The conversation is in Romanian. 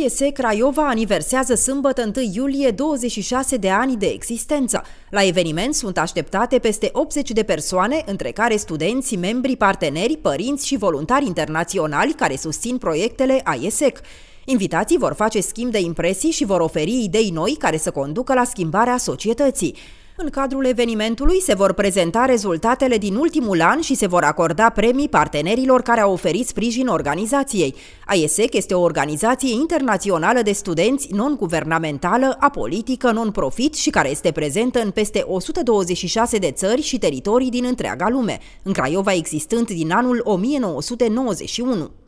AES Craiova aniversează sâmbătă 1 iulie 26 de ani de existență. La eveniment sunt așteptate peste 80 de persoane, între care studenți, membri, parteneri, părinți și voluntari internaționali care susțin proiectele AESEC. Invitații vor face schimb de impresii și vor oferi idei noi care să conducă la schimbarea societății. În cadrul evenimentului se vor prezenta rezultatele din ultimul an și se vor acorda premii partenerilor care au oferit sprijin organizației. AESEC este o organizație internațională de studenți non-guvernamentală, apolitică, non-profit și care este prezentă în peste 126 de țări și teritorii din întreaga lume, în Craiova existând din anul 1991.